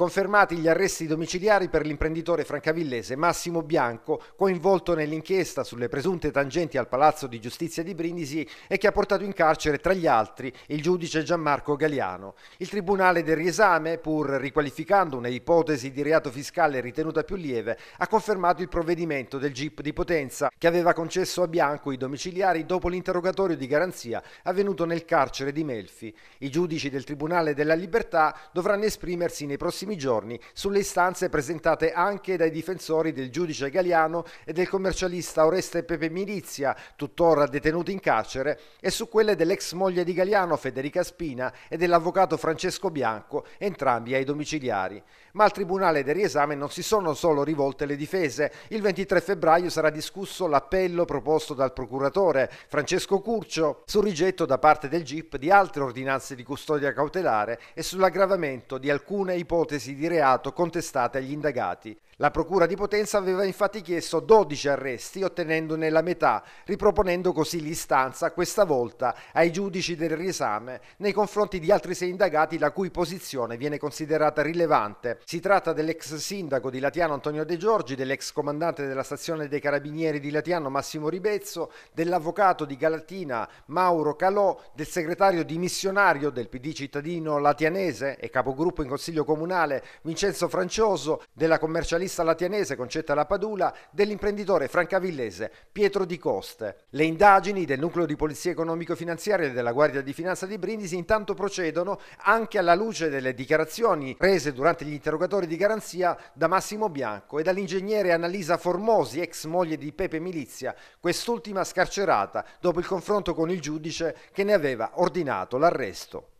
Confermati gli arresti domiciliari per l'imprenditore francavillese Massimo Bianco, coinvolto nell'inchiesta sulle presunte tangenti al Palazzo di Giustizia di Brindisi e che ha portato in carcere tra gli altri il giudice Gianmarco Galiano. Il Tribunale del riesame, pur riqualificando una ipotesi di reato fiscale ritenuta più lieve, ha confermato il provvedimento del GIP di Potenza che aveva concesso a Bianco i domiciliari dopo l'interrogatorio di garanzia avvenuto nel carcere di Melfi. I giudici del Tribunale della Libertà dovranno esprimersi nei prossimi ultimi giorni sulle istanze presentate anche dai difensori del giudice Galiano e del commercialista Oreste Pepe Milizia, tuttora detenuti in carcere, e su quelle dell'ex moglie di Galiano Federica Spina e dell'avvocato Francesco Bianco, entrambi ai domiciliari. Ma al Tribunale del riesame non si sono solo rivolte le difese. Il 23 febbraio sarà discusso l'appello proposto dal procuratore Francesco Curcio sul rigetto da parte del GIP di altre ordinanze di custodia cautelare e sull'aggravamento di alcune ipotesi ipotesi di reato contestate agli indagati. La Procura di Potenza aveva infatti chiesto 12 arresti, ottenendone la metà, riproponendo così l'istanza, questa volta ai giudici del riesame, nei confronti di altri sei indagati la cui posizione viene considerata rilevante. Si tratta dell'ex sindaco di Latiano Antonio De Giorgi, dell'ex comandante della stazione dei Carabinieri di Latiano Massimo Ribezzo, dell'avvocato di Galatina Mauro Calò, del segretario dimissionario del PD cittadino latianese e capogruppo in Consiglio Comunale Comunale, Vincenzo Francioso, della commercialista latianese Concetta La Padula, dell'imprenditore francavillese Pietro Di Coste. Le indagini del nucleo di polizia economico-finanziaria e della Guardia di Finanza di Brindisi intanto procedono anche alla luce delle dichiarazioni rese durante gli interrogatori di garanzia da Massimo Bianco e dall'ingegnere Annalisa Formosi, ex moglie di Pepe Milizia, quest'ultima scarcerata dopo il confronto con il giudice che ne aveva ordinato l'arresto.